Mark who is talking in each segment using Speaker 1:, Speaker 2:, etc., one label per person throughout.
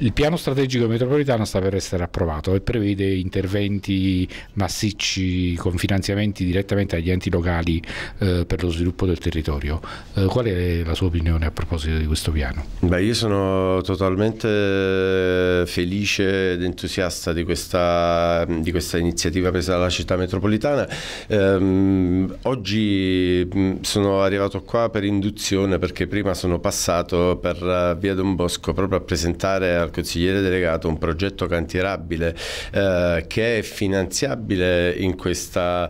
Speaker 1: Il piano strategico metropolitano sta per essere approvato e prevede interventi massicci con finanziamenti direttamente agli enti locali eh, per lo sviluppo del territorio. Eh, qual è la sua opinione a proposito di questo piano? Beh, io sono totalmente felice ed entusiasta di questa, di questa iniziativa presa dalla città metropolitana. Ehm, oggi mm, sono arrivato qua per induzione perché prima sono passato per eh, via Don Bosco proprio a presentare al consigliere delegato un progetto cantierabile eh, che è finanziabile eh,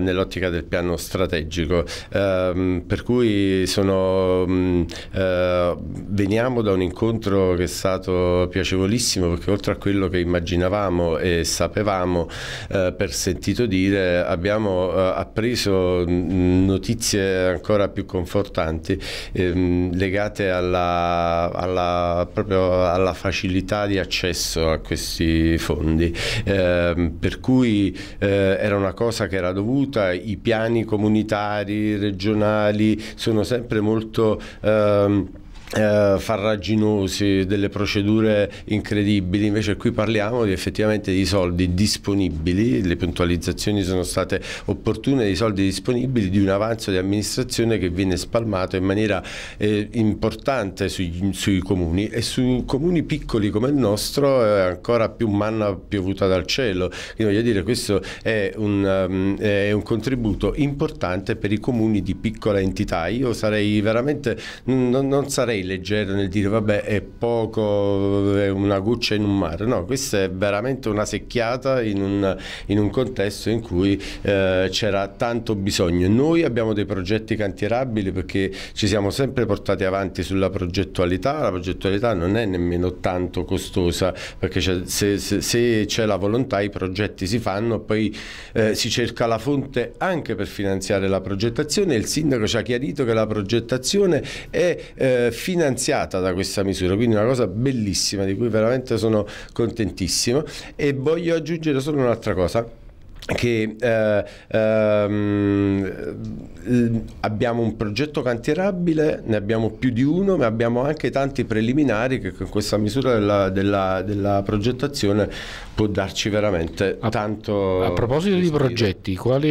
Speaker 1: nell'ottica del piano strategico, ehm, per cui sono, mm, eh, veniamo da un incontro che è stato piacevolissimo perché oltre a quello che immaginavamo e sapevamo eh, per sentito dire abbiamo eh, appreso mm, notizie ancora più confortanti ehm, legate alla, alla, proprio alla facilità di accesso a questi fondi, eh, per cui eh, era una cosa che era dovuta, i piani comunitari, regionali sono sempre molto... Ehm, eh, farraginosi, delle procedure incredibili, invece qui parliamo di, effettivamente di soldi disponibili, le puntualizzazioni sono state opportune, di soldi disponibili, di un avanzo di amministrazione che viene spalmato in maniera eh, importante sui, sui, comuni e su comuni piccoli come il nostro eh, ancora più manna piovuta dal cielo, quindi voglio dire questo è un, um, è un contributo importante per i comuni di piccola entità, io sarei veramente, non, non sarei leggero nel dire vabbè è poco, è una goccia in un mare, no, questa è veramente una secchiata in un, in un contesto in cui eh, c'era tanto bisogno. Noi abbiamo dei progetti cantierabili perché ci siamo sempre portati avanti sulla progettualità, la progettualità non è nemmeno tanto costosa perché se, c'è la volontà i progetti si fanno, poi eh, si cerca la fonte anche per finanziare la progettazione, il sindaco ci ha chiarito che la progettazione è eh, finanziata da questa misura, quindi una cosa bellissima di cui veramente sono contentissimo e voglio aggiungere solo un'altra cosa che eh, ehm, abbiamo un progetto cantierabile, ne abbiamo più di uno, ma abbiamo anche tanti preliminari che con questa misura della, della, della progettazione può darci veramente a, tanto. A proposito di progetti, quale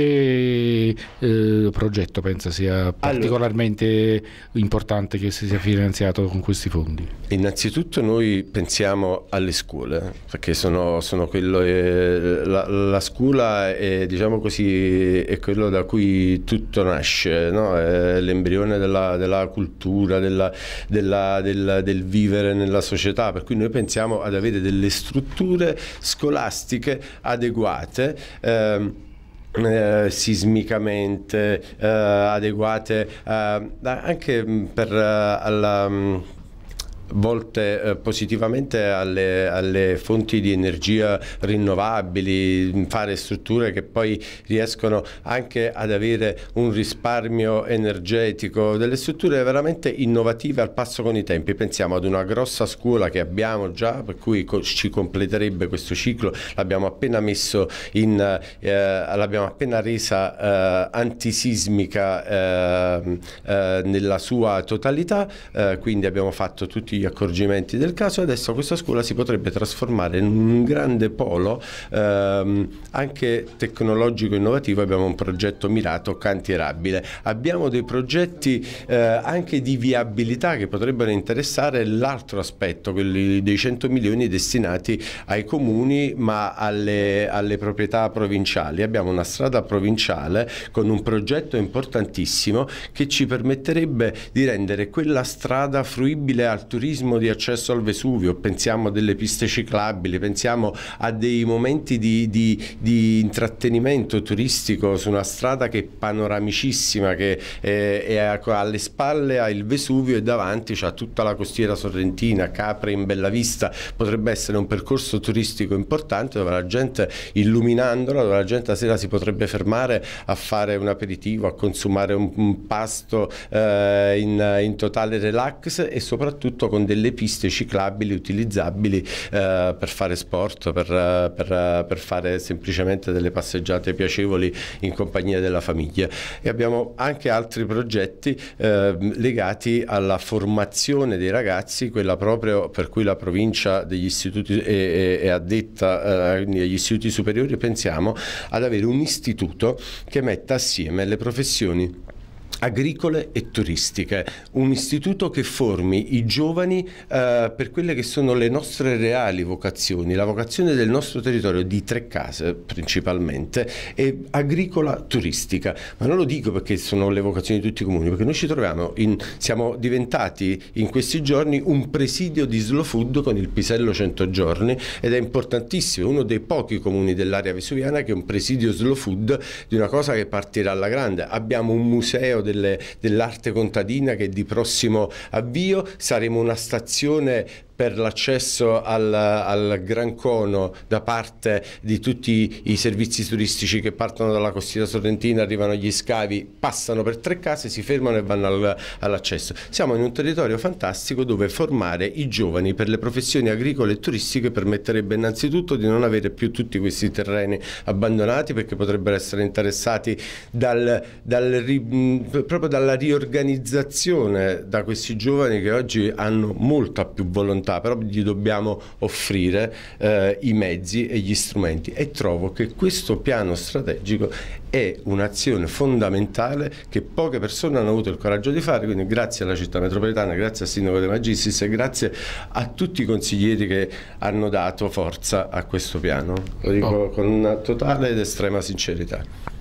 Speaker 1: eh, progetto pensa sia particolarmente allora, importante che si sia finanziato con questi fondi? Innanzitutto noi pensiamo alle scuole, perché sono, sono quello, eh, la, la scuola è, diciamo così, è quello da cui tutto nasce, no? l'embrione della, della, cultura, della, della, del, del, vivere nella società, per cui noi pensiamo ad avere delle strutture scolastiche adeguate. Ehm, eh, sismicamente eh, adeguate eh, anche per eh, alla, mm, volte eh, positivamente alle, alle, fonti di energia rinnovabili, fare strutture che poi riescono anche ad avere un risparmio energetico, delle strutture veramente innovative al passo con i tempi. Pensiamo ad una grossa scuola che abbiamo già, per cui ci completerebbe questo ciclo, l'abbiamo appena messo in, eh, l'abbiamo appena resa eh, antisismica ehm, eh, nella sua totalità, eh, quindi abbiamo fatto tutti gli gli accorgimenti del caso adesso questa scuola si potrebbe trasformare in un grande polo ehm, anche tecnologico innovativo, abbiamo un progetto mirato cantierabile, abbiamo dei progetti eh, anche di viabilità che potrebbero interessare l'altro aspetto, quelli dei 100 milioni destinati ai comuni ma alle, alle proprietà provinciali, abbiamo una strada provinciale con un progetto importantissimo che ci permetterebbe di rendere quella strada fruibile al turismo turismo di accesso al Vesuvio, pensiamo a delle piste ciclabili, pensiamo a dei momenti di, di, di intrattenimento turistico su una strada che è panoramicissima, che è, è alle spalle ha il Vesuvio e davanti c'è tutta la costiera sorrentina, Capre in bella vista, potrebbe essere un percorso turistico importante dove la gente illuminandola, dove la gente la sera si potrebbe fermare a fare un aperitivo, a consumare un, un pasto eh, in, in totale relax e soprattutto con delle piste ciclabili utilizzabili eh, per fare sport, per, eh, per, eh, per, fare semplicemente delle passeggiate piacevoli in compagnia della famiglia. E abbiamo anche altri progetti eh, legati alla formazione dei ragazzi, quella proprio per cui la provincia degli istituti è, è, è addetta, eh, agli istituti superiori pensiamo ad avere un istituto che metta assieme le professioni agricole e turistiche, un istituto che formi i giovani eh, per quelle che sono le nostre reali vocazioni, la vocazione del nostro territorio di tre case principalmente, è agricola turistica, ma non lo dico perché sono le vocazioni di tutti i comuni, perché noi ci troviamo, in, siamo diventati in questi giorni un presidio di slow food con il Pisello 100 giorni ed è importantissimo, uno dei pochi comuni dell'area vesuviana che è un presidio slow food di una cosa che partirà alla grande, abbiamo un museo del dell'arte contadina che è di prossimo avvio, saremo una stazione per l'accesso al, al, Gran Cono da parte di tutti i servizi turistici che partono dalla costiera sorrentina, arrivano agli scavi, passano per tre case, si fermano e vanno al, all'accesso. Siamo in un territorio fantastico dove formare i giovani per le professioni agricole e turistiche permetterebbe innanzitutto di non avere più tutti questi terreni abbandonati perché potrebbero essere interessati dal, dal, proprio dalla riorganizzazione da questi giovani che oggi hanno molta più volontà volontà, però gli dobbiamo offrire eh, i mezzi e gli strumenti e trovo che questo piano strategico è un'azione fondamentale che poche persone hanno avuto il coraggio di fare, quindi grazie alla città metropolitana, grazie al sindaco De Magistris e grazie a tutti i consiglieri che hanno dato forza a questo piano. Lo dico oh. con una totale ed estrema sincerità.